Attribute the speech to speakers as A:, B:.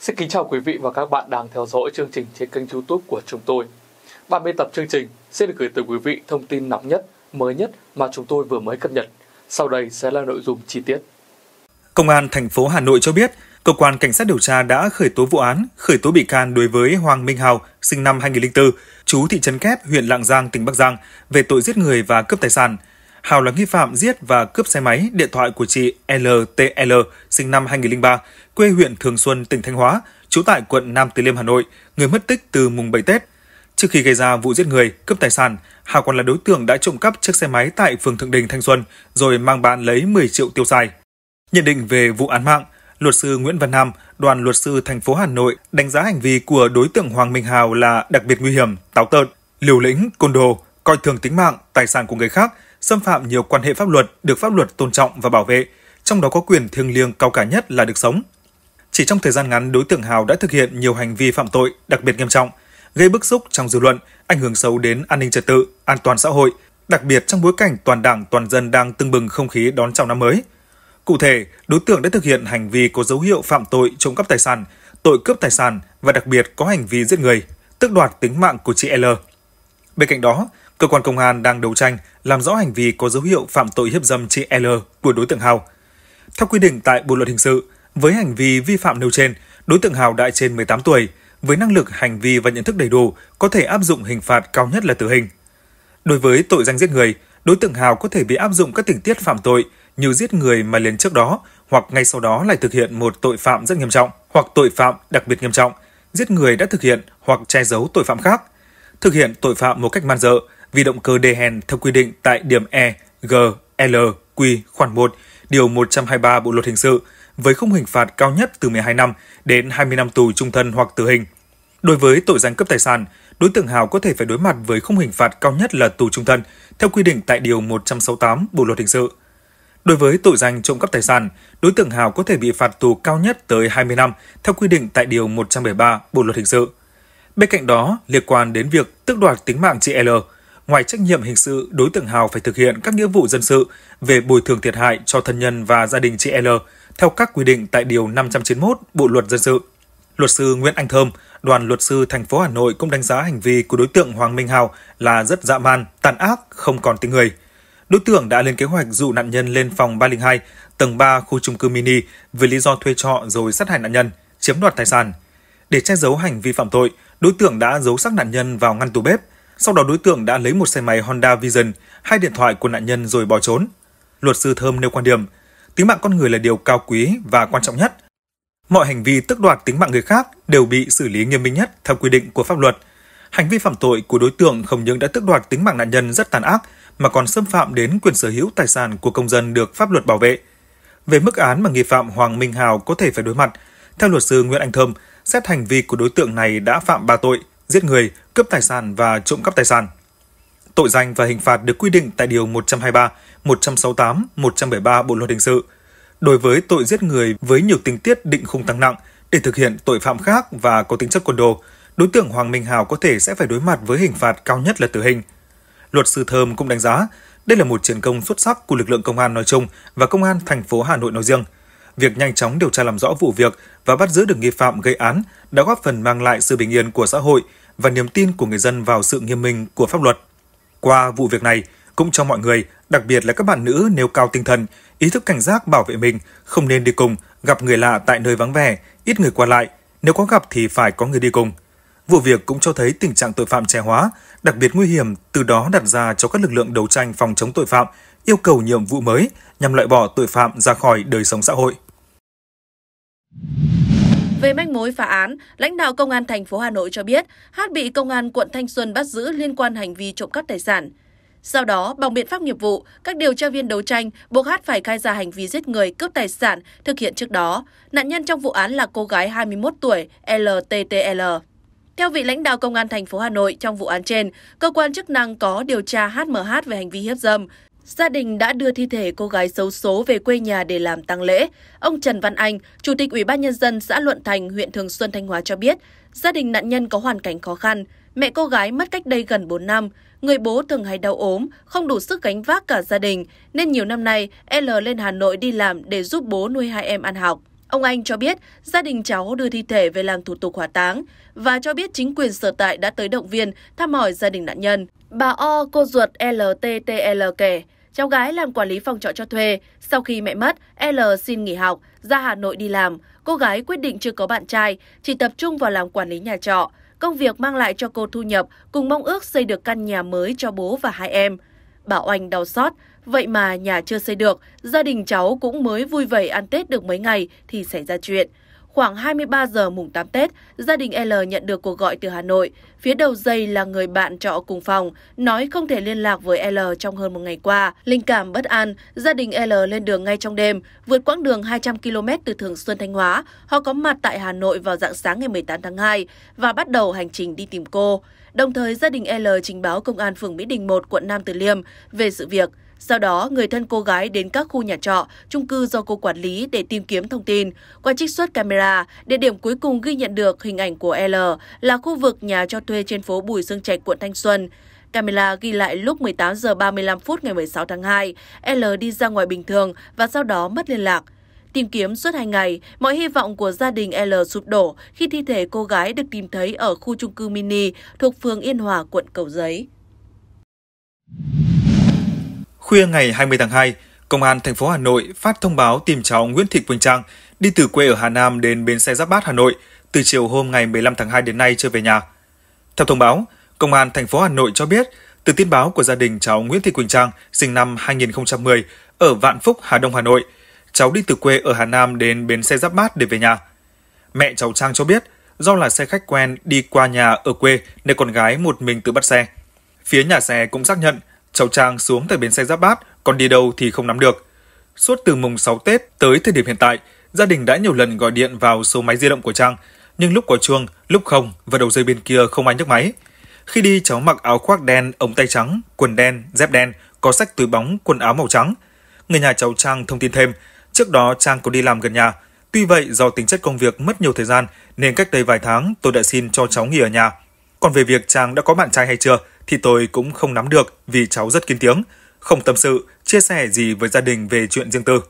A: Xin kính chào quý vị và các bạn đang theo dõi chương trình trên kênh youtube của chúng tôi. Bản biên tập chương trình sẽ được gửi tới quý vị thông tin nóng nhất, mới nhất mà chúng tôi vừa mới cập nhật. Sau đây sẽ là nội dung chi tiết. Công an thành phố Hà Nội cho biết, cơ quan cảnh sát điều tra đã khởi tố vụ án, khởi tố bị can đối với Hoàng Minh Hào, sinh năm 2004, chú thị trấn Kép, huyện Lạng Giang, tỉnh Bắc Giang về tội giết người và cướp tài sản – Hào là nghi phạm giết và cướp xe máy, điện thoại của chị LTL, sinh năm 2003, quê huyện Thường Xuân, tỉnh Thanh Hóa, trú tại quận Nam Từ Liêm, Hà Nội, người mất tích từ mùng 7 Tết. Trước khi gây ra vụ giết người, cướp tài sản, Hào còn là đối tượng đã trộm cắp chiếc xe máy tại phường Thượng Đình, Thanh Xuân, rồi mang bán lấy 10 triệu tiêu xài. Nhận định về vụ án mạng, luật sư Nguyễn Văn Nam, đoàn luật sư thành phố Hà Nội đánh giá hành vi của đối tượng Hoàng Minh Hào là đặc biệt nguy hiểm, táo tợn, liều lĩnh, côn đồ, coi thường tính mạng, tài sản của người khác – xâm phạm nhiều quan hệ pháp luật được pháp luật tôn trọng và bảo vệ, trong đó có quyền thiêng liêng cao cả nhất là được sống. Chỉ trong thời gian ngắn, đối tượng Hào đã thực hiện nhiều hành vi phạm tội đặc biệt nghiêm trọng, gây bức xúc trong dư luận, ảnh hưởng xấu đến an ninh trật tự, an toàn xã hội, đặc biệt trong bối cảnh toàn đảng toàn dân đang tưng bừng không khí đón chào năm mới. Cụ thể, đối tượng đã thực hiện hành vi có dấu hiệu phạm tội trộm cắp tài sản, tội cướp tài sản và đặc biệt có hành vi giết người, tước đoạt tính mạng của chị L. Bên cạnh đó, Cơ quan công an đang đấu tranh làm rõ hành vi có dấu hiệu phạm tội hiếp dâm chị L của đối tượng Hào. Theo quy định tại Bộ luật hình sự, với hành vi vi phạm nêu trên, đối tượng Hào đã trên 18 tuổi, với năng lực, hành vi và nhận thức đầy đủ, có thể áp dụng hình phạt cao nhất là tử hình. Đối với tội danh giết người, đối tượng Hào có thể bị áp dụng các tình tiết phạm tội như giết người mà liền trước đó hoặc ngay sau đó lại thực hiện một tội phạm rất nghiêm trọng hoặc tội phạm đặc biệt nghiêm trọng, giết người đã thực hiện hoặc che giấu tội phạm khác, thực hiện tội phạm một cách man dợ, vì động cơ hèn theo quy định tại điểm E, G, L, Q khoản 1, điều 123 Bộ luật hình sự với khung hình phạt cao nhất từ 12 năm đến 20 năm tù trung thân hoặc tử hình. Đối với tội danh cướp tài sản, đối tượng Hào có thể phải đối mặt với khung hình phạt cao nhất là tù trung thân theo quy định tại điều 168 Bộ luật hình sự. Đối với tội danh trộm cắp tài sản, đối tượng Hào có thể bị phạt tù cao nhất tới 20 năm theo quy định tại điều 173 Bộ luật hình sự. Bên cạnh đó, liên quan đến việc tước đoạt tính mạng chị L, ngoài trách nhiệm hình sự, đối tượng Hào phải thực hiện các nghĩa vụ dân sự về bồi thường thiệt hại cho thân nhân và gia đình chị L theo các quy định tại Điều 591 Bộ Luật Dân sự. Luật sư Nguyễn Anh Thơm, đoàn luật sư thành phố Hà Nội cũng đánh giá hành vi của đối tượng Hoàng Minh Hào là rất dã man, tàn ác, không còn tình người. Đối tượng đã lên kế hoạch dụ nạn nhân lên phòng 302, tầng 3 khu chung cư mini với lý do thuê trọ rồi sát hại nạn nhân, chiếm đoạt tài sản. Để che giấu hành vi phạm tội, đối tượng đã giấu xác nạn nhân vào ngăn tủ bếp – sau đó đối tượng đã lấy một xe máy Honda Vision, hai điện thoại của nạn nhân rồi bỏ trốn. Luật sư Thơm nêu quan điểm, tính mạng con người là điều cao quý và quan trọng nhất. Mọi hành vi tước đoạt tính mạng người khác đều bị xử lý nghiêm minh nhất theo quy định của pháp luật. Hành vi phạm tội của đối tượng không những đã tước đoạt tính mạng nạn nhân rất tàn ác mà còn xâm phạm đến quyền sở hữu tài sản của công dân được pháp luật bảo vệ. Về mức án mà nghi phạm Hoàng Minh Hào có thể phải đối mặt, theo luật sư Nguyễn Anh Thơm, xét hành vi của đối tượng này đã phạm ba tội – giết người, cướp tài sản và trộm cắp tài sản. Tội danh và hình phạt được quy định tại Điều 123, 168, 173 Bộ Luật Hình sự. Đối với tội giết người với nhiều tình tiết định khung tăng nặng để thực hiện tội phạm khác và có tính chất quân đồ, đối tượng Hoàng Minh Hào có thể sẽ phải đối mặt với hình phạt cao nhất là tử hình. Luật sư Thơm cũng đánh giá, đây là một chiến công xuất sắc của lực lượng công an nói chung và công an thành phố Hà Nội nói riêng – Việc nhanh chóng điều tra làm rõ vụ việc và bắt giữ được nghi phạm gây án đã góp phần mang lại sự bình yên của xã hội và niềm tin của người dân vào sự nghiêm minh của pháp luật. Qua vụ việc này, cũng cho mọi người, đặc biệt là các bạn nữ nêu cao tinh thần, ý thức cảnh giác bảo vệ mình, không nên đi cùng, gặp người lạ tại nơi vắng vẻ, ít người qua lại, nếu có gặp thì phải có người đi cùng. Vụ việc cũng cho thấy tình trạng tội phạm trẻ hóa, đặc biệt nguy hiểm, từ đó đặt ra cho các lực lượng đấu tranh phòng chống tội phạm yêu cầu nhiệm vụ mới nhằm loại bỏ tội phạm ra khỏi đời sống xã hội.
B: Về manh mối phá án, lãnh đạo công an thành phố Hà Nội cho biết Hát bị công an quận Thanh Xuân bắt giữ liên quan hành vi trộm cắp tài sản. Sau đó, bằng biện pháp nghiệp vụ, các điều tra viên đấu tranh buộc Hát phải khai ra hành vi giết người, cướp tài sản thực hiện trước đó. Nạn nhân trong vụ án là cô gái 21 tuổi LTTL. Theo vị lãnh đạo công an thành phố Hà Nội trong vụ án trên, cơ quan chức năng có điều tra HMH về hành vi hiếp dâm, Gia đình đã đưa thi thể cô gái xấu số về quê nhà để làm tang lễ. Ông Trần Văn Anh, Chủ tịch Ủy ban Nhân dân xã Luận Thành, huyện Thường Xuân, Thanh Hóa cho biết, gia đình nạn nhân có hoàn cảnh khó khăn. Mẹ cô gái mất cách đây gần 4 năm. Người bố thường hay đau ốm, không đủ sức gánh vác cả gia đình, nên nhiều năm nay, L lên Hà Nội đi làm để giúp bố nuôi hai em ăn học. Ông Anh cho biết gia đình cháu đưa thi thể về làm thủ tục hỏa táng và cho biết chính quyền sở tại đã tới động viên thăm hỏi gia đình nạn nhân. Bà O, cô ruột LTTL kể, cháu gái làm quản lý phòng trọ cho thuê. Sau khi mẹ mất, L xin nghỉ học, ra Hà Nội đi làm. Cô gái quyết định chưa có bạn trai, chỉ tập trung vào làm quản lý nhà trọ. Công việc mang lại cho cô thu nhập cùng mong ước xây được căn nhà mới cho bố và hai em. Bà Oanh đau xót, Vậy mà nhà chưa xây được, gia đình cháu cũng mới vui vẻ ăn Tết được mấy ngày thì xảy ra chuyện. Khoảng 23 giờ mùng 8 Tết, gia đình L nhận được cuộc gọi từ Hà Nội. Phía đầu dây là người bạn trọ cùng phòng, nói không thể liên lạc với L trong hơn một ngày qua. Linh cảm bất an, gia đình L lên đường ngay trong đêm, vượt quãng đường 200 km từ Thường Xuân Thanh Hóa. Họ có mặt tại Hà Nội vào dạng sáng ngày 18 tháng 2 và bắt đầu hành trình đi tìm cô. Đồng thời, gia đình L trình báo Công an phường Mỹ Đình 1, quận Nam Từ Liêm về sự việc. Sau đó, người thân cô gái đến các khu nhà trọ, chung cư do cô quản lý để tìm kiếm thông tin. Qua trích xuất camera, địa điểm cuối cùng ghi nhận được hình ảnh của L là khu vực nhà cho thuê trên phố Bùi Dương Trạch, quận Thanh Xuân. Camera ghi lại lúc 18 giờ 35 phút ngày 16 tháng 2, L đi ra ngoài bình thường và sau đó mất liên lạc. Tìm kiếm suốt hai ngày, mọi hy vọng của gia đình L sụp đổ khi thi thể cô gái được tìm thấy ở khu chung cư mini thuộc phường Yên Hòa, quận Cầu Giấy.
A: Khuya ngày 20 tháng 2, Công an thành phố Hà Nội phát thông báo tìm cháu Nguyễn Thị Quỳnh Trang đi từ quê ở Hà Nam đến bến xe Giáp Bát Hà Nội từ chiều hôm ngày 15 tháng 2 đến nay chưa về nhà. Theo thông báo, Công an thành phố Hà Nội cho biết từ tin báo của gia đình cháu Nguyễn Thị Quỳnh Trang sinh năm 2010 ở Vạn Phúc, Hà Đông, Hà Nội. Cháu đi từ quê ở Hà Nam đến bến xe Giáp Bát để về nhà. Mẹ cháu Trang cho biết do là xe khách quen đi qua nhà ở quê nên con gái một mình tự bắt xe. Phía nhà xe cũng xác nhận cháu Trang xuống tại bến xe Giáp Bát, còn đi đâu thì không nắm được. Suốt từ mùng 6 Tết tới thời điểm hiện tại, gia đình đã nhiều lần gọi điện vào số máy di động của Trang, nhưng lúc có chuông, lúc không và đầu dây bên kia không ai nhấc máy. Khi đi cháu mặc áo khoác đen, ống tay trắng, quần đen, dép đen, có sách túi bóng, quần áo màu trắng. Người nhà cháu Trang thông tin thêm, trước đó Trang có đi làm gần nhà, Tuy vậy, do tính chất công việc mất nhiều thời gian nên cách đây vài tháng tôi đã xin cho cháu nghỉ ở nhà. Còn về việc trang đã có bạn trai hay chưa thì tôi cũng không nắm được vì cháu rất kín tiếng, không tâm sự, chia sẻ gì với gia đình về chuyện riêng tư.